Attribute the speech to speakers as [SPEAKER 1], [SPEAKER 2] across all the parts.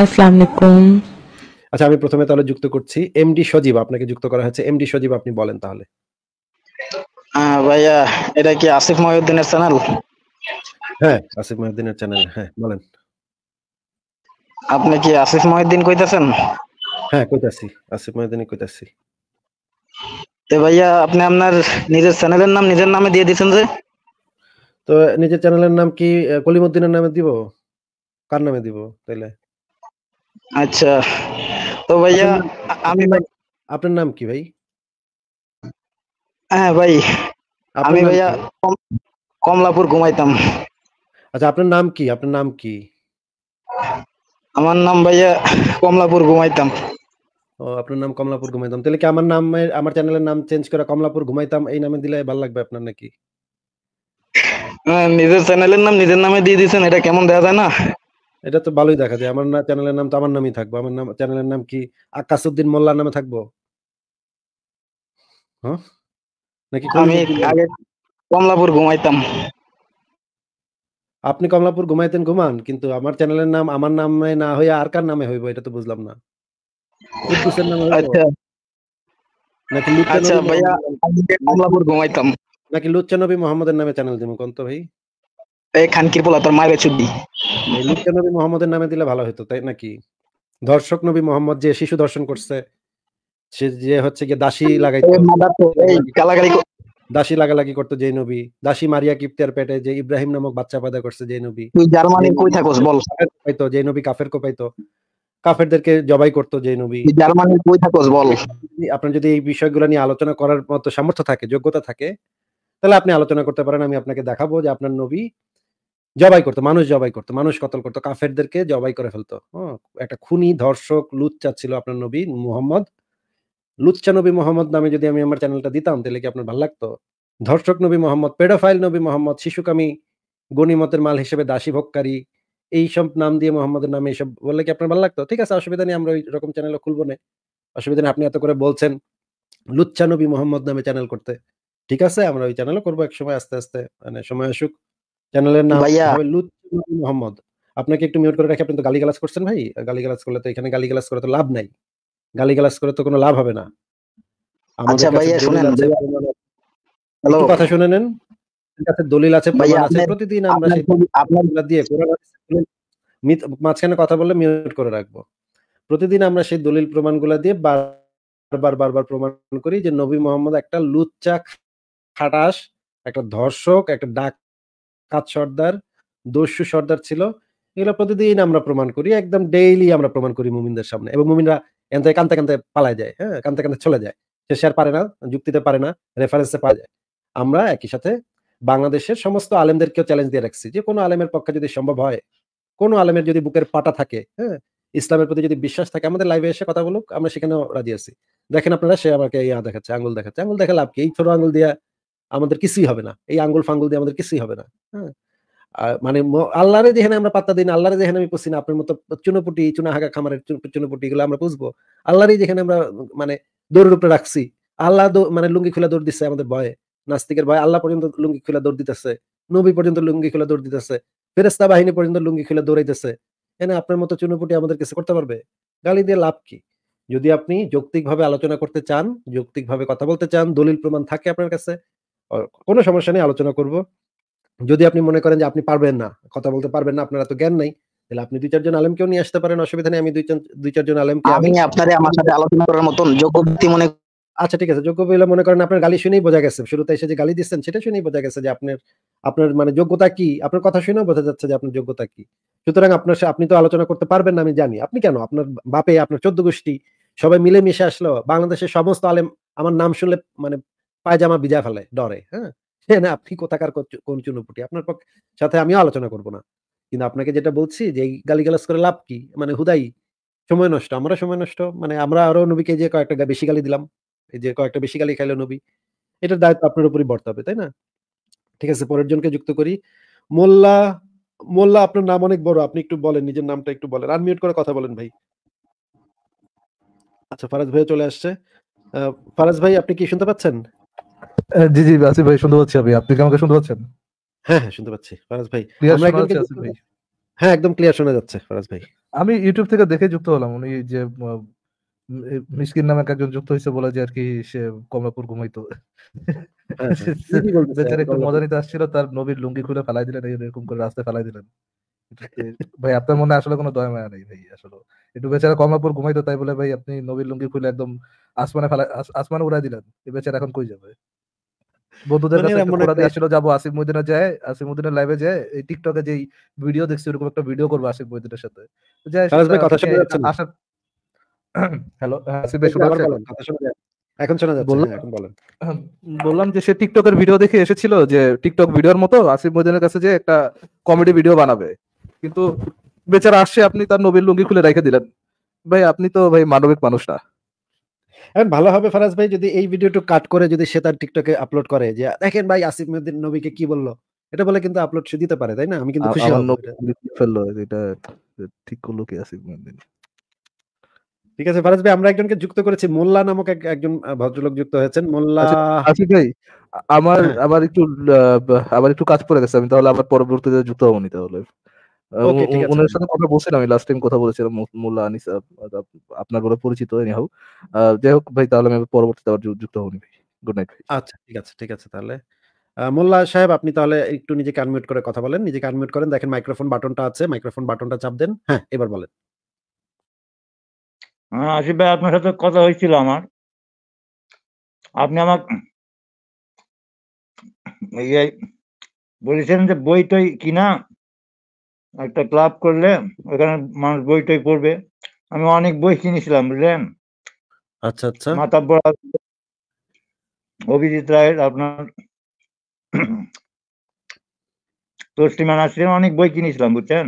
[SPEAKER 1] আচ্ছা
[SPEAKER 2] আমি প্রথমে তাহলে যুক্ত করছি এমডি সজীব আপনাকে যুক্ত করা হয়েছে এমডি সজীব আপনি বলেন তাহলে ভাইয়া এটা কি আসিফ মহিউদ্দিনের চ্যানেল হ্যাঁ আসিফ মহিউদ্দিনের চ্যানেল হ্যাঁ বলেন আপনি কি আসিফ মহিউদ্দিন কইতাছেন হ্যাঁ কইতাছি আসিফ মহিউদ্দিন কইতাছি ভাইয়া আপনি আপনার নিজের চ্যানেলের নাম নিজের নামে দিয়ে দিয়েছেন যে তো নিজের চ্যানেলের নাম কি কলিমুদ্দিনের নামে দিব কার নামে দিব তাইলে আচ্ছা তো ভাইয়া আমি আপনার নাম কি ভাই হ্যাঁ ভাই আমি ভাইয়া কমলাপুর ঘুমাইতাম আচ্ছা আপনার নাম কি আপনার নাম কি আমার নাম ভাইয়া কমলাপুর ঘুমাইতাম ও আপনার নাম কমলাপুর ঘুমাইতাম তাহলে কি আমার নামের আমার চ্যানেলের নাম চেঞ্জ করে কমলাপুর ঘুমাইতাম এই নামে দিলে ভালো লাগবে আপনার নাকি হ্যাঁ, নিজের চ্যানেলের নাম নিজের নামে দিয়ে দিয়েছেন এটা কেমন দেখা যায় না এটা তো ভালোই দেখা যায় আমার না চ্যানেলের নাম তো আমার নামই থাকবো আমার নাম চ্যানেলের নাম কি আকাশউদ্দিন মোল্লার নামে থাকবো
[SPEAKER 3] হ্যাঁ নাকি আমি আগে কমলাপুর ঘুমাইতাম
[SPEAKER 2] আপনি কমলাপুর ঘুমাইতেন ঘুমান কিন্তু আমার চ্যানেলের নাম আমার নামে না হয়ে আর কার নামে হইব এটা তো বুঝলাম না আচ্ছা নাকি লুচ্চা আচ্ছা নাকি নবী মোহাম্মদের নামে চ্যানেল দিব কোন তো ভাই তোর মায়ের নবী মোহাম্মদের নামে দিলে ভালো হতো তাই নাকি দর্শক নবী মোহাম্মদ যে শিশু দর্শন করছে সে যে হচ্ছে দাসী লাগাইতো দাসী লাগালাগি করতো যে নবী দাসী মারিয়া পেটে যে ইব্রাহিম নামক বাচ্চা পয়দা করছে যে নবী তুই জার্মানি কই বল পাইতো যে নবী কাফের কো পাইতো কাফেরদেরকে জবাই করতো যে নবী জার্মানি কই বল আপনার যদি এই বিষয়গুলো নিয়ে আলোচনা করার মতো সামর্থ্য থাকে যোগ্যতা থাকে তাহলে আপনি আলোচনা করতে পারেন আমি আপনাকে দেখাবো যে আপনার নবী জবাই করতো মানুষ জবাই করতো মানুষ কতল করতো কাফেরদেরকে জবাই করে ফেলতো হ্যাঁ, একটা খুনি ধর্ষক লুচ্চা ছিল আপনার নবী মুহাম্মদ লুচ্চা নবী মোহাম্মদ নামে যদি আমি আমার চ্যানেলটা দিতাম তাহলে কি আপনার ভালো লাগতো ধর্ষক নবী মোহাম্মদ পেডোফাইল নবী মোহাম্মদ শিশুকামী গণিমতের মাল হিসেবে দাসী ভোগকারী এইসব নাম দিয়ে মোহাম্মদের নামে এইসব বললে কি আপনার ভালো লাগতো ঠিক আছে অসুবিধা নেই আমরা ওই রকম চ্যানেলও খুলবো না অসুবিধা নেই আপনি এত করে বলছেন লুচ্চা নবী মোহাম্মদ নামে চ্যানেল করতে ঠিক আছে আমরা ওই চ্যানেলও করবো এক সময় আস্তে আস্তে মানে সময় আসুক চ্যানেলের নাম মোহাম্মদ আপনাকে একটু মিউট করে রাখি আপনি তো গালি গালিগালাজ করছেন ভাই গালি গালিগালাজ করলে তো এখানে গালি গালিগালাজ করে তো লাভ নাই গালি গালিগালাজ করে তো কোনো লাভ হবে না
[SPEAKER 3] আচ্ছা ভাইয়া শুনেন
[SPEAKER 2] হ্যালো কথা শুনে নেন কাছে দলিল আছে ভাইয়া আছে প্রতিদিন আমরা সেই আপনার দিয়ে মাঝখানে কথা বললে মিউট করে রাখবো প্রতিদিন আমরা সেই দলিল প্রমাণগুলো দিয়ে বারবার বারবার প্রমাণ করি যে নবী মোহাম্মদ একটা লুচ্চা খাটাস একটা ধর্ষক একটা ডাক কাজ সর্দার দস্যু সর্দার ছিল এগুলো প্রতিদিন আমরা প্রমাণ করি একদম ডেইলি আমরা প্রমাণ করি মুমিনদের সামনে এবং মুমিনরা এনতে কানতে কানতে পালাই যায় হ্যাঁ কানতে কানতে চলে যায় সে শেয়ার পারে না যুক্তিতে পারে না রেফারেন্সে পাওয়া যায় আমরা একই সাথে বাংলাদেশের সমস্ত আলেমদেরকেও চ্যালেঞ্জ দিয়ে রাখছি যে কোনো আলেমের পক্ষে যদি সম্ভব হয় কোনো আলেমের যদি বুকের পাটা থাকে হ্যাঁ ইসলামের প্রতি যদি বিশ্বাস থাকে আমাদের লাইভে এসে কথা বলুক আমরা সেখানেও রাজি আছি দেখেন আপনারা সে আমাকে ইয়া দেখাচ্ছে আঙুল দেখাচ্ছে আঙুল দেখালে লাভ এই ছোট আঙুল দিয়া আমাদের কিছুই হবে না এই আঙ্গুল ফাঙ্গুল দিয়ে আমাদের কিছুই হবে না হ্যাঁ মানে আল্লাহরে যেখানে আমরা পাত্তা দিই না আল্লাহরে যেখানে আমি পুষি না আপনার মতো চুনোপুটি চুনা চুনাহাগা খামারের চুনোপুটি এগুলো আমরা পুষবো আল্লাহরই যেখানে আমরা মানে দৌড়ের উপরে রাখছি আল্লাহ মানে লুঙ্গি খোলা দৌড় দিচ্ছে আমাদের ভয়ে নাস্তিকের ভয় আল্লাহ পর্যন্ত লুঙ্গি খোলা দৌড় দিতেছে নবী পর্যন্ত লুঙ্গি খোলা দৌড় দিতেছে ফেরেস্তা বাহিনী পর্যন্ত লুঙ্গি খোলা দৌড়াইতেছে এনে আপনার মতো চুনোপুটি আমাদের কিছু করতে পারবে গালি দিয়ে লাভ কি যদি আপনি যৌক্তিকভাবে আলোচনা করতে চান যৌক্তিকভাবে কথা বলতে চান দলিল প্রমাণ থাকে আপনার কাছে কোনো সমস্যা নেই আলোচনা করব যদি আপনি মনে করেন যে আপনি পারবেন না কথা বলতে পারবেন না আপনারা তো জ্ঞান নাই তাহলে আপনি দুই চারজন আলেম কেউ নিয়ে আসতে পারেন অসুবিধা নেই আমি দুই দুই চারজন আলেমকে আমি আপনারে আমার সাথে আলোচনা করার মতন যোগ্য ব্যক্তি মনে আচ্ছা ঠিক আছে যোগ্য বলে মনে করেন আপনার গালি শুনেই বোঝা গেছে শুরুতে এসে যে গালি দিচ্ছেন সেটা শুনেই বোঝা গেছে যে আপনার আপনার মানে যোগ্যতা কি আপনার কথা শুনেও বোঝা যাচ্ছে যে আপনার যোগ্যতা কি সুতরাং আপনার আপনি তো আলোচনা করতে পারবেন না আমি জানি আপনি কেন আপনার বাপে আপনার চোদ্দ গোষ্ঠী সবাই মিলে মিশে আসলো বাংলাদেশের সমস্ত আলেম আমার নাম শুনলে মানে পায়জামা বিজা ফেলে ডরে হ্যাঁ সে না আপনি কোথাকার কোন চুনোপুটি আপনার পক্ষে সাথে আমিও আলোচনা করব না কিন্তু আপনাকে যেটা বলছি যে গালিগালাজ করে লাভ কি মানে হুদাই সময় নষ্ট আমরা সময় নষ্ট মানে আমরা আরো নবীকে যে কয়েকটা বেশি গালি দিলাম এই যে কয়েকটা বেশি গালি খাইলো নবী এটার দায়িত্ব আপনার উপরই হবে তাই না ঠিক আছে পরের জনকে যুক্ত করি মোল্লা মোল্লা আপনার নাম অনেক বড় আপনি একটু বলেন নিজের নামটা একটু বলেন আনমিউট করে কথা বলেন ভাই আচ্ছা ফারাজ ভাই চলে আসছে ফারাজ ভাই আপনি কি শুনতে পাচ্ছেন
[SPEAKER 1] জি জি আসিফ ভাই শুনতে পাচ্ছি আমি আপনি কি আমাকে শুনতে পাচ্ছেন
[SPEAKER 2] হ্যাঁ, হ্যাঁ শুনতে পাচ্ছি ফারাজ ভাই আমরা ভাই হ্যাঁ একদম ক্লিয়ার শোনা যাচ্ছে ফারাজ ভাই আমি
[SPEAKER 1] ইউটিউব থেকে দেখে যুক্ত হলাম উনি যে মিসকিন নামে একজন যুক্ত হয়েছে বলে যে আর কি সে কমলাপুর ঘুমাইতো হ্যাঁ, হ্যাঁ, বেচারা একটু মজা নিতে আসছিল তার নবীর লুঙ্গি খুলে ফেলাই দিলেন এরকম করে রাস্তায় ফেলাই দিলেন ভাই আপনার মনে আসলে কোনো দয়া মায়া নেই ভাই আসলে একটু বেচারা কমলাপুর ঘুমাইতো তাই বলে ভাই আপনি নবীর লুঙ্গি খুলে একদম আসমানে ফেলা আসমানে উড়াই দিলেন এই বেচারা এখন কই যাবে বন্ধুদের মানে কাছে যাব আসিফ মদিনা যায় আসিফ মদিনা লাইভে যায় এই টিকটকে ভিডিও দেখছি ওরকম একটা ভিডিও করব আসিফ সাথে কথা যাচ্ছে
[SPEAKER 2] হ্যালো হ্যাঁ, আসিফ ভাই আচ্ছা, যাচ্ছে যাচ্ছে হ্যাঁ, এখন বলেন
[SPEAKER 1] বললাম যে সে টিকটকের ভিডিও দেখে এসেছিল যে টিকটক ভিডিওর মতো আসিফ মদিনার কাছে যে একটা কমেডি ভিডিও বানাবে কিন্তু বেচারা আসছে আপনি তার নোবেল লুঙ্গি খুলে
[SPEAKER 2] রেখে দিলেন ভাই আপনি তো ভাই মানবিক মানুষটা এখন ভালো হবে ফারাজ ভাই যদি এই ভিডিওটা কাট করে যদি সে তার টিকটকে আপলোড করে যে দেখেন ভাই আসিফ মেহদিন নবীকে কি বললো এটা বলে কিন্তু আপলোড সে দিতে পারে তাই না আমি কিন্তু খুশি হলাম
[SPEAKER 1] ফেললো এটা ঠিক করলো কি আসিফ মেহদিন
[SPEAKER 2] ঠিক আছে ফারাজ ভাই আমরা একজনকে যুক্ত করেছি মোল্লা নামক একজন ভদ্রলোক যুক্ত হয়েছেন মোল্লা আচ্ছা,
[SPEAKER 1] আসিফ ভাই আমার হ্যাঁ।
[SPEAKER 2] আমার একটু আবার একটু কাজ পড়ে গেছে
[SPEAKER 1] আমি তাহলে আবার পরবর্তীতে যুক্ত হবনি তাহলে ওনার সাথে কথা বলছিলাম লাস্ট টাইম কথা বলেছিলাম মোল্লা আনিস আপনার বলে পরিচিত এনি হোক যাই হোক ভাই তাহলে আমি পরবর্তীতে আবার
[SPEAKER 2] যুক্ত গুড নাইট আচ্ছা ঠিক আছে ঠিক আছে তাহলে মোল্লা সাহেব আপনি তাহলে একটু নিজেকে আনমিউট করে কথা বলেন নিজেকে আনমিউট করেন দেখেন মাইক্রোফোন বাটনটা আছে মাইক্রোফোন বাটনটা চাপ দেন হ্যাঁ এবার বলেন
[SPEAKER 4] আসিফ ভাই আপনার সাথে কথা হয়েছিল আমার আপনি আমার ইয়ে বলেছেন যে বই টই কিনা একটা ক্লাব করলে ওখানে মানুষ বই টই পড়বে আমি অনেক বই কিনেছিলাম বুঝলেন আচ্ছা আচ্ছা অভিজিৎ রায়ের আপনার তসলিমা নাসরিন অনেক বই কিনেছিলাম বুঝছেন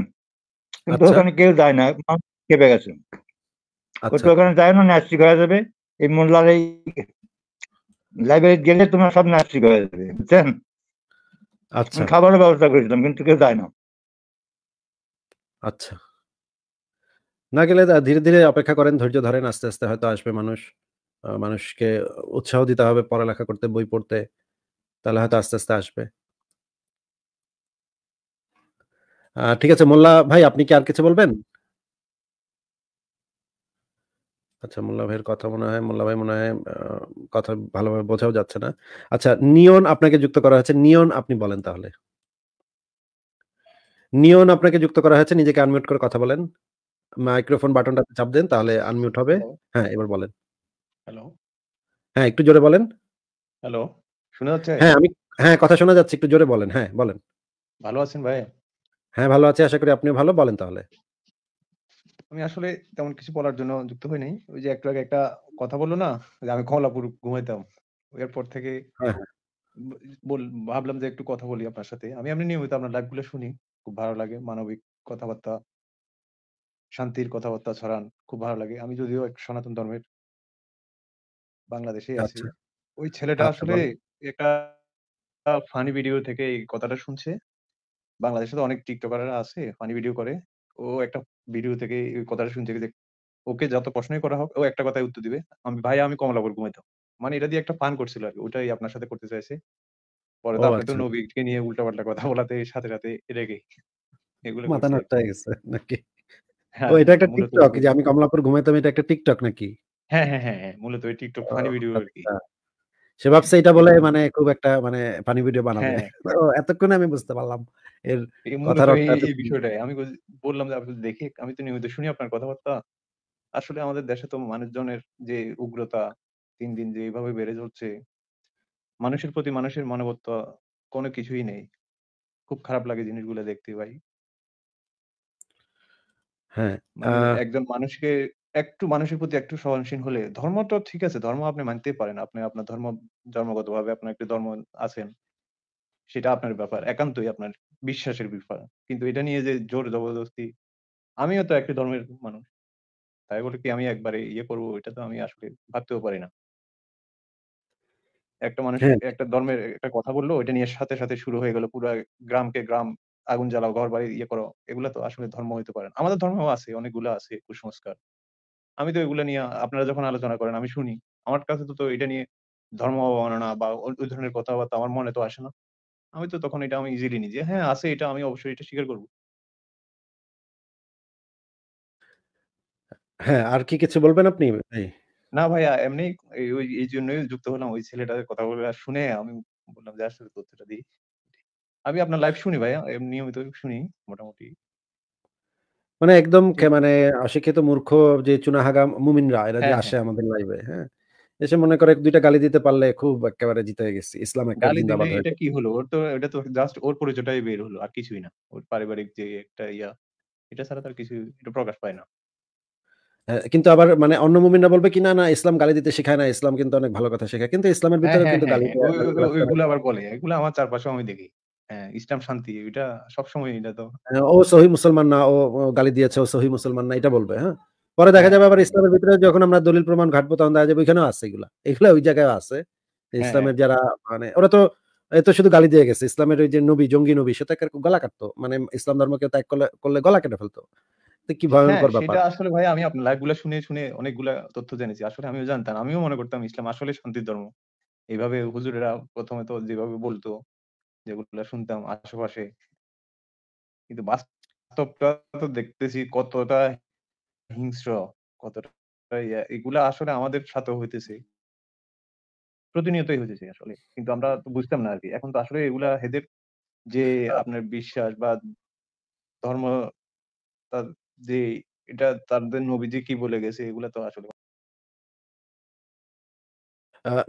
[SPEAKER 4] কিন্তু আচ্ছা। ওখানে কেউ যায় না মানুষ কেঁপে গেছে আচ্ছা। ওখানে যায় না নাস্তিক হয়ে যাবে এই মোল্লার এই লাইব্রেরি গেলে তোমার সব নাস্তিক হয়ে যাবে বুঝছেন আচ্ছা খাবারের ব্যবস্থা করেছিলাম কিন্তু কেউ যায় না আচ্ছা।
[SPEAKER 2] না গেলে ধীরে, ধীরে অপেক্ষা করেন, ধৈর্য ধরেন। আস্তে, আস্তে হয়তো আসবে মানুষ। মানুষকে উৎসাহ দিতে হবে পড়ালেখা করতে, বই পড়তে। তাহলে হয়তো আস্তে, আস্তে আসবে। ঠিক আছে মোল্লা ভাই আপনি কি আর কিছু বলবেন? আচ্ছা মোল্লা ভাইয়ের কথা মনে হয় মোল্লা ভাই মনে হয় কথা ভালোভাবে বোঝাও যাচ্ছে না। আচ্ছা নিয়ন আপনাকে যুক্ত করা হয়েছে। নিয়ন আপনি বলেন তাহলে। নিয়ন আপনাকে যুক্ত করা হয়েছে নিজেকে আনমিউট করে কথা বলেন মাইক্রোফোন বাটনটা চাপ দেন তাহলে আনমিউট হবে হ্যাঁ এবার বলেন হ্যালো হ্যাঁ একটু জোরে বলেন
[SPEAKER 4] হ্যালো শোনা যাচ্ছে হ্যাঁ আমি
[SPEAKER 2] হ্যাঁ কথা শোনা যাচ্ছে একটু জোরে বলেন হ্যাঁ বলেন ভালো আছেন ভাই হ্যাঁ ভালো আছি আশা করি আপনিও ভালো বলেন তাহলে
[SPEAKER 4] আমি আসলে তেমন কিছু বলার জন্য যুক্ত হই নাই ওই যে একটু আগে একটা কথা বললো না যে আমি কমলাপুর ঘুমাইতাম এরপর থেকে হ্যাঁ, হ্যাঁ। বল ভাবলাম যে একটু কথা বলি আপনার সাথে আমি আপনি নিয়মিত আপনার গুলো শুনি খুব ভালো লাগে মানবিক কথাবার্তা শান্তির কথাবার্তা ছড়ান খুব ভালো লাগে আমি যদিও এক সনাতন ধর্মের বাংলাদেশে আছি আচ্ছা। ওই ছেলেটা আচ্ছা, আসলে একটা ফানি ভিডিও থেকে এই কথাটা শুনছে বাংলাদেশে তো অনেক টিকটকাররা আছে ফানি ভিডিও করে ও একটা ভিডিও থেকে এই কথাটা শুনছে যে ওকে যত প্রশ্নই করা হোক ও একটা কথাই উত্তর দিবে আমি ভাই আমি কমলাপুর ঘুমাইতাম মানে এটা দিয়ে একটা ফান করছিল আর কি ওটাই আপনার সাথে করতে চাইছে পরে তো ও আপনি তো আচ্ছা। নবীকে নিয়ে উল্টাপাল্টা কথা বলাতে সাথে সাথে রেগে এগুলো মাথা নষ্ট
[SPEAKER 2] গেছে নাকি? হ্যাঁ, ও এটা একটা টিকটক যে আমি কমলাপুর ঘুমাইতাম এটা একটা টিকটক নাকি?
[SPEAKER 4] হ্যাঁ, হ্যাঁ, হ্যাঁ, হ্যাঁ, মূলত ওই টিকটক ফানি ভিডিও আরকি। আচ্ছা।
[SPEAKER 2] সে ভাবছে এটা বলে মানে খুব একটা মানে ফানি ভিডিও বানাবে। হ্যাঁ। এতক্ষণে আমি বুঝতে পারলাম এর এই মূলত কথার এই বিষয়টাই।
[SPEAKER 4] আমি বললাম যে আপনি দেখে আমি তো নিয়মিত শুনি আপনার কথাবার্তা। আসলে আমাদের দেশে তো মানুষজনের যে উগ্রতা দিন, দিন যে এইভাবে বেড়ে চলছে মানুষের প্রতি মানুষের মানবত্ব কোনো কিছুই নেই। খুব খারাপ লাগে জিনিসগুলো দেখতে ভাই।
[SPEAKER 2] হ্যাঁ, মানে একজন
[SPEAKER 4] মানুষকে একটু মানুষের প্রতি একটু সহনশীল হলে তো ঠিক আছে, ধর্ম আপনি মানতে পারেন। আপনি আপনার ধর্ম জন্মগতভাবে আপনার একটা ধর্ম আছেন। সেটা আপনার ব্যাপার। একান্তই আপনার বিশ্বাসের ব্যাপার। কিন্তু এটা নিয়ে যে জোর জবরদস্তি আমিও তো একটা ধর্মের মানুষ। তাই বলে কি আমি একবারে ইয়ে করবো এটা তো আমি আসলে ভাবতেও পারি না। একটা মানুষ হ্যাঁ। একটা ধর্মের একটা কথা বললো ওইটা নিয়ে সাথে সাথে শুরু হয়ে গেল পুরো গ্রামকে গ্রাম আগুন জ্বালাও ঘর বাড়ি ইয়ে করো এগুলো তো আসলে ধর্ম হইতে পারে আমাদের ধর্ম আছে অনেকগুলো আছে কুসংস্কার আমি তো এগুলো নিয়ে আপনারা যখন আলোচনা করেন আমি শুনি আমার কাছে তো এটা নিয়ে ধর্ম অবমাননা বা ওই ধরনের কথাবার্তা আমার মনে তো আসে না আমি তো তখন এটা আমি ইজিলি নিজে যে হ্যাঁ আছে এটা আমি অবশ্যই এটা স্বীকার করবো
[SPEAKER 2] হ্যাঁ আর কি কিছু বলবেন আপনি ভাই
[SPEAKER 4] না ভাইয়া এমনি এই- ওই এই জন্যই যুক্ত হলাম ওই ছেলেটার কথা বলে শুনে আমি বললাম যে আসলে তথ্যটা দিই। আমি আপনার লাইভ শুনি ভাইয়া, এম নিয়মিত শুনি মোটামুটি।
[SPEAKER 2] মানে একদম মানে অশিক্ষিত মূর্খ যে চুনাহাগা মুমিনরা এরা যে হ্যাঁ, হ্যাঁ। আসে আমাদের লাইভে, হ্যাঁ? এসে মনে করে দুইটা গালি দিতে পারলে খুব একেবারে জিতে গেছি। ইসলাম একটা গালি দিলে জিন্দাবাদ এটা
[SPEAKER 4] কি হলো? ওর তো এটা তো জাস্ট ওর পরিচয়টাই বের হলো। আর কিছুই না। ওর পারিবারিক যে একটা ইয়া, এটা ছাড়া তো আর কিছুই এটা প্রকাশ পায় না।
[SPEAKER 2] কিন্তু আবার মানে অন্য মুমিনরা বলবে কি না না ইসলাম গালি দিতে শেখায় না ইসলাম কিন্তু অনেক ভালো কথা শেখায় কিন্তু ইসলামের হ্যাঁ, ভিতরে হ্যাঁ, কিন্তু হ্যাঁ, গালি ওইগুলো
[SPEAKER 4] আবার বলে এগুলো আমার চারপাশে আমি দেখি ইসলাম শান্তি এটা সবসময় এটা তো
[SPEAKER 2] ও সহি মুসলমান না ও গালি দিয়েছে ও সহি মুসলমান না এটা বলবে হ্যাঁ পরে দেখা যাবে আবার ইসলামের ভিতরে যখন আমরা দলিল প্রমাণ ঘাটবো তখন দেখা যাবে ওইখানেও আছে এগুলা ওই জায়গায় আছে ইসলামের যারা মানে ওরা তো এ তো শুধু গালি দিয়ে গেছে ইসলামের ওই যে নবী জঙ্গি নবী সে তো গলা কাটতো মানে ইসলাম ধর্মকে ত্যাগ করলে করলে গলা কেটে ফেলতো তো কি ভয়ঙ্কর হ্যাঁ, ব্যাপার সেটা
[SPEAKER 4] আসলে ভাই আমি আপনার লাইভগুলো শুনে শুনে অনেকগুলা তথ্য জেনেছি আসলে আমিও জানতাম আমিও মনে করতাম ইসলাম আসলে শান্তির ধর্ম এইভাবে হুজুরেরা প্রথমে তো যেভাবে বলতো যেগুলো শুনতাম আশেপাশে কিন্তু বাস্তবটা তো দেখতেছি কতটা হিংস্র কতটা এগুলা আসলে আমাদের সাথে হইতেছে প্রতিনিয়তই হইতেছে আসলে কিন্তু আমরা তো বুঝতাম না আর কি এখন তো আসলে এগুলা হেদের যে আপনার বিশ্বাস বা ধর্ম যে এটা তাদের নবীজি কি বলে গেছে এগুলো তো আসলে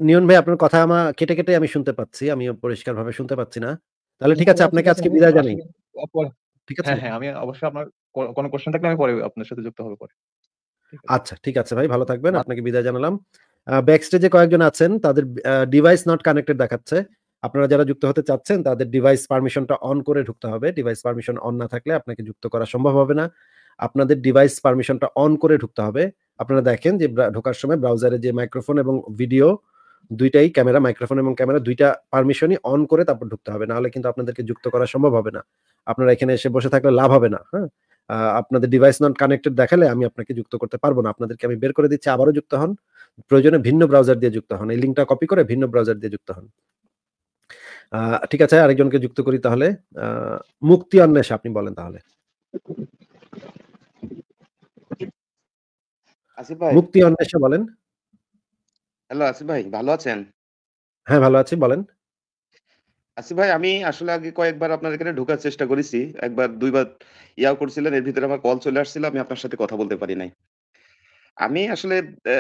[SPEAKER 4] নিয়ন
[SPEAKER 2] ভাই আপনার কথা আমার কেটে কেটে আমি শুনতে পাচ্ছি আমি পরিষ্কার ভাবে শুনতে পাচ্ছি না তাহলে ঠিক আছে আপনাকে আজকে বিদায় জানাই
[SPEAKER 4] ঠিক আছে হ্যাঁ, হ্যাঁ আমি অবশ্যই আপনার কোনো কোশ্চেন থাকলে আমি পরে আপনার সাথে যুক্ত হবে পরে
[SPEAKER 2] আচ্ছা ঠিক আছে ভাই ভালো থাকবেন আপনাকে বিদায় জানালাম ব্যাক স্টেজে কয়েকজন আছেন তাদের ডিভাইস নট কানেক্টেড দেখাচ্ছে আপনারা যারা যুক্ত হতে চাচ্ছেন তাদের ডিভাইস পারমিশনটা অন করে ঢুকতে হবে ডিভাইস পারমিশন অন না থাকলে আপনাকে যুক্ত করা সম্ভব হবে না আপনাদের ডিভাইস পারমিশনটা অন করে ঢুকতে হবে আপনারা দেখেন যে ঢোকার সময় ব্রাউজারে যে মাইক্রোফোন এবং ভিডিও দুইটাই ক্যামেরা মাইক্রোফোন এবং ক্যামেরা দুইটা পারমিশনই অন করে তারপর ঢুকতে হবে নাহলে কিন্তু আপনাদেরকে যুক্ত করা সম্ভব হবে না আপনারা এখানে এসে বসে থাকলে লাভ হবে না হ্যাঁ আপনাদের ডিভাইস নট কানেক্টেড দেখালে আমি আপনাকে যুক্ত করতে পারবো না আপনাদেরকে আমি বের করে দিচ্ছি আবারও যুক্ত হন প্রয়োজনে ভিন্ন ব্রাউজার দিয়ে যুক্ত হন এই লিঙ্কটা কপি করে ভিন্ন ব্রাউজার দিয়ে যুক্ত হন ঠিক আছে আরেকজনকে যুক্ত করি তাহলে মুক্তি অন্বেষা আপনি বলেন তাহলে আসিফ ভাই মুক্তি অন্বেষে বলেন
[SPEAKER 3] হ্যালো আসিফ ভাই ভালো আছেন
[SPEAKER 2] হ্যাঁ ভালো আছি বলেন
[SPEAKER 3] আসিফ ভাই আমি আসলে আগে কয়েকবার আপনার এখানে ঢোকার চেষ্টা করেছি একবার দুইবার করছিলেন এর ভিতরে আমার কল চলে আসছিল আমি আপনার সাথে কথা বলতে পারি নাই আমি আসলে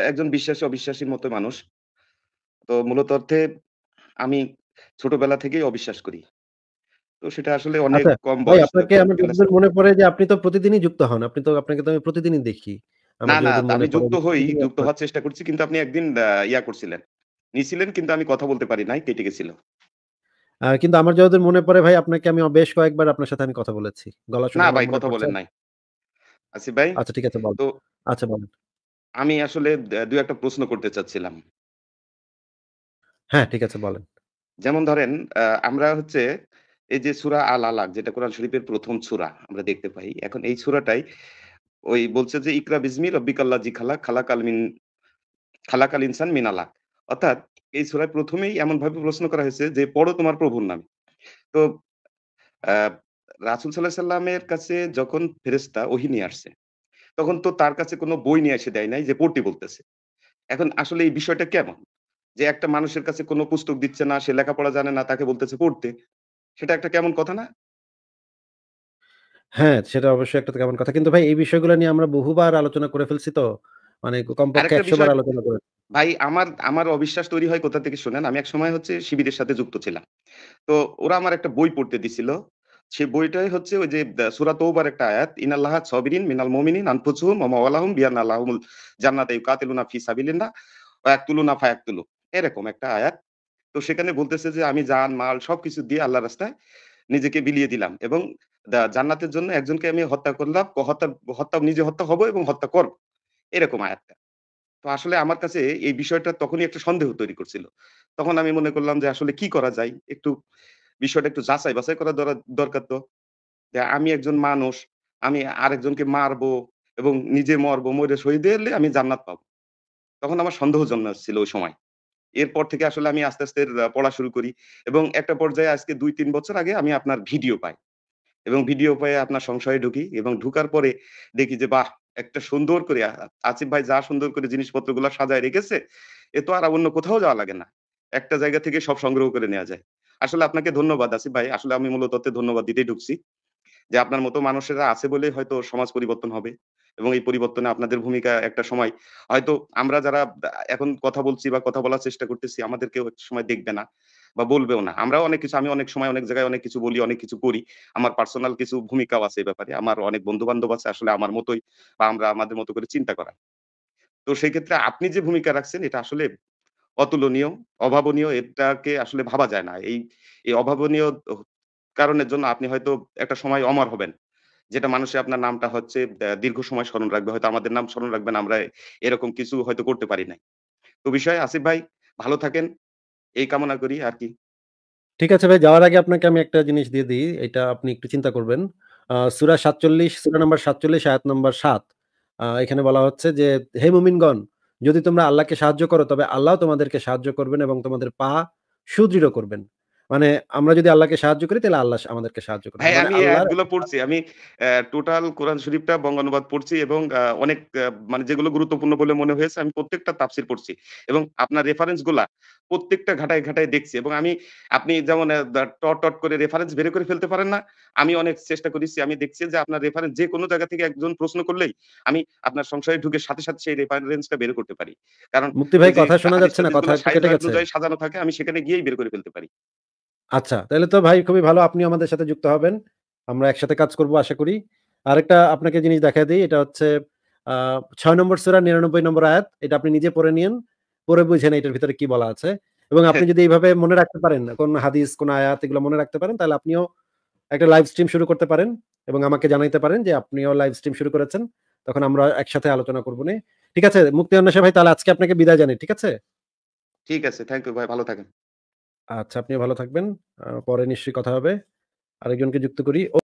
[SPEAKER 3] একজন বিশ্বাসী অবিশ্বাসীর মতো মানুষ তো মূলত অর্থে আমি ছোটবেলা থেকেই অবিশ্বাস করি তো সেটা আসলে অনেক আচ্ছা, কম বয়স আপনাকে আমার
[SPEAKER 2] মনে পড়ে যে আপনি তো প্রতিদিনই যুক্ত হন আপনি তো আপনাকে তো আমি প্রতিদিনই দেখি
[SPEAKER 3] না না আমি যুক্ত হই যুক্ত হওয়ার চেষ্টা করছি কিন্তু আপনি একদিন ইয়া করছিলেন নিছিলেন কিন্তু আমি কথা বলতে পারি নাই কেটে গেছিল
[SPEAKER 2] কিন্তু আমার যতদূর মনে পড়ে ভাই আপনাকে আমি বেশ কয়েকবার আপনার সাথে আমি কথা বলেছি
[SPEAKER 3] গলা না ভাই কথা বলেন নাই আসিফ ভাই আচ্ছা ঠিক আছে বল তো আচ্ছা আমি আসলে দুই একটা প্রশ্ন করতে চাচ্ছিলাম
[SPEAKER 2] হ্যাঁ ঠিক আছে বলেন
[SPEAKER 3] যেমন ধরেন আমরা হচ্ছে এই যে সুরা আল আলাক যেটা কোরআন শরীফের প্রথম সুরা আমরা দেখতে পাই এখন এই সুরাটাই ওই বলছে যে ইকরা বিজমি রব্বিকাল্লা জি খালা খালা কালমিন খালা আল ইনসান অর্থাৎ এই সুরায় প্রথমেই ভাবে প্রশ্ন করা হয়েছে যে পড়ো তোমার প্রভুর নামে তো রাসুল সাল্লাহ সাল্লামের কাছে যখন ফেরেস্তা ওহি নিয়ে আসছে তখন তো তার কাছে কোনো বই নিয়ে এসে দেয় নাই যে পড়তে বলতেছে এখন আসলে এই বিষয়টা কেমন যে একটা মানুষের কাছে কোনো পুস্তক দিচ্ছে না সে লেখাপড়া জানে না তাকে বলতেছে পড়তে সেটা একটা কেমন কথা না
[SPEAKER 2] হ্যাঁ, সেটা অবশ্যই একটা কেমন কথা। কিন্তু ভাই এই বিষয়গুলো নিয়ে আমরা বহুবার আলোচনা করে ফেলছি তো। মানে কমপক্ষে একশোবার আলোচনা করে
[SPEAKER 3] ভাই আমার, আমার অবিশ্বাস তৈরি হয় কোথা থেকে শোনেন, আমি একসময় হচ্ছে শিবিরের সাথে যুক্ত ছিলাম। তো ওরা আমার একটা বই পড়তে দিছিল। সেই বইটাই হচ্ছে ওই যে দা তৌবার একটা আয়াত, আল্লাহ সবিরিন মিনাল মুমিনিন আনফুসুহুম ওয়া মাওয়ালাহুম বিআন্না লাহুমুল ইউকাতিলুনা ফি সাবিলিল্লাহ ওয়া ইয়াকতুলুনা এরকম একটা আয়াত। তো সেখানে বলতেছে যে আমি জান, মাল সবকিছু দিয়ে আল্লাহর রাস্তায় নিজেকে বিলিয়ে দিলাম এবং জান্নাতের জন্য একজনকে আমি হত্যা করলাম হত্যা হত্যা নিজে হত্যা হবো এবং হত্যা করব এরকম আয়াতটা তো আসলে আমার কাছে এই বিষয়টা তখনই একটা সন্দেহ তৈরি করছিল তখন আমি মনে করলাম যে আসলে কি করা যায় একটু বিষয়টা একটু যাচাই বাছাই করা দরকার তো যে আমি একজন মানুষ আমি আরেকজনকে মারবো এবং নিজে মরবো মরে শহীদ এলে আমি জান্নাত পাবো তখন আমার সন্দেহ জন্মাচ্ছিল ওই সময় এরপর থেকে আসলে আমি আস্তে আস্তে পড়া শুরু করি এবং একটা পর্যায়ে আজকে দুই তিন বছর আগে আমি আপনার ভিডিও পাই এবং ভিডিও পায়ে আপনার সংশয়ে ঢুকি এবং ঢুকার পরে দেখি যে বাহ একটা সুন্দর করে আসিফ ভাই যা সুন্দর করে জিনিসপত্র গুলা সাজায় রেখেছে এ তো আর অন্য কোথাও যাওয়া লাগে না একটা জায়গা থেকে সব সংগ্রহ করে নেওয়া যায় আসলে আপনাকে ধন্যবাদ আসিফ ভাই আসলে আমি মূলত ধন্যবাদ দিতেই ঢুকছি যে আপনার মতো মানুষেরা আছে বলে হয়তো সমাজ পরিবর্তন হবে এবং এই পরিবর্তনে আপনাদের ভূমিকা একটা সময় হয়তো আমরা যারা এখন কথা বলছি বা কথা বলার চেষ্টা করতেছি আমাদেরকে সময় দেখবে না বা বলবেও না আমরা অনেক কিছু আমি অনেক সময় অনেক জায়গায় অনেক কিছু বলি অনেক কিছু করি আমার পার্সোনাল কিছু ভূমিকাও আছে এই ব্যাপারে আমার অনেক বন্ধু বান্ধব আছে আসলে আমার মতোই বা আমরা আমাদের মতো করে চিন্তা করা তো সেই ক্ষেত্রে আপনি যে ভূমিকা রাখছেন এটা আসলে অতুলনীয় অভাবনীয় এটাকে আসলে ভাবা যায় না এই এই অভাবনীয় কারণের জন্য আপনি হয়তো একটা সময় অমর হবেন যেটা মানুষে আপনার নামটা হচ্ছে দীর্ঘ সময় স্মরণ রাখবে হয়তো আমাদের নাম স্মরণ রাখবেন আমরা এরকম কিছু হয়তো করতে পারি নাই তো বিষয় আসিফ ভাই ভালো থাকেন এই কামনা করি আর কি
[SPEAKER 2] ঠিক আছে ভাই যাওয়ার আগে আপনাকে আমি একটা জিনিস দিয়ে দিই এটা আপনি একটু চিন্তা করবেন সুরা সাতচল্লিশ সুরা নাম্বার সাতচল্লিশ আয়াত নাম্বার সাত এখানে বলা হচ্ছে যে হে মুমিনগণ যদি তোমরা আল্লাহকে সাহায্য করো তবে আল্লাহ তোমাদেরকে সাহায্য করবেন এবং তোমাদের পা সুদৃঢ় করবেন মানে আমরা যদি আল্লাহকে সাহায্য করি তাহলে আল্লাহ আমাদেরকে সাহায্য করে হ্যাঁ মানে আমি
[SPEAKER 3] এগুলো পড়ছি আমি টোটাল কোরআন শরীফটা বঙ্গানুবাদ পড়ছি এবং অনেক মানে যেগুলো গুরুত্বপূর্ণ বলে মনে হয়েছে আমি প্রত্যেকটা তাফসির পড়ছি এবং আপনার রেফারেন্স গুলা প্রত্যেকটা ঘাটায় ঘাটায় দেখছি এবং আমি আপনি যেমন টট টট করে রেফারেন্স বের করে ফেলতে পারেন না আমি অনেক চেষ্টা করেছি আমি দেখছি যে আপনার রেফারেন্স যে কোনো জায়গা থেকে একজন প্রশ্ন করলেই আমি আপনার সংশয়ে ঢুকে সাথে সাথে সেই রেফারেন্সটা বের করতে পারি কারণ মুক্তি ভাই কথা শোনা যাচ্ছে না কথা কেটে গেছে সাজানো থাকে আমি সেখানে গিয়েই বের করে ফেলতে পারি
[SPEAKER 2] আচ্ছা তাহলে তো ভাই খুবই ভালো আপনি আমাদের সাথে যুক্ত হবেন আমরা একসাথে কাজ করব আশা করি আরেকটা আপনাকে জিনিস দেখা দিই এটা হচ্ছে ছয় নম্বর সুরা নিরানব্বই নম্বর আয়াত এটা আপনি নিজে পড়ে নিন পড়ে বুঝেন এটার ভিতরে কি বলা আছে এবং আপনি হ্যাঁ। যদি এইভাবে মনে রাখতে পারেন কোন হাদিস কোন আয়াত এগুলো মনে রাখতে পারেন তাহলে আপনিও একটা লাইভ স্ট্রিম শুরু করতে পারেন এবং আমাকে জানাইতে পারেন যে আপনিও লাইভ স্ট্রিম শুরু করেছেন তখন আমরা একসাথে আলোচনা করবো ঠিক আছে মুক্তি অন্বেষা ভাই তাহলে আজকে আপনাকে বিদায় জানি ঠিক আছে
[SPEAKER 3] ঠিক আছে থ্যাংক ইউ ভাই ভালো থাকেন
[SPEAKER 4] আচ্ছা আপনি ভালো থাকবেন পরে নিশ্চয়ই কথা হবে আরেকজনকে যুক্ত করি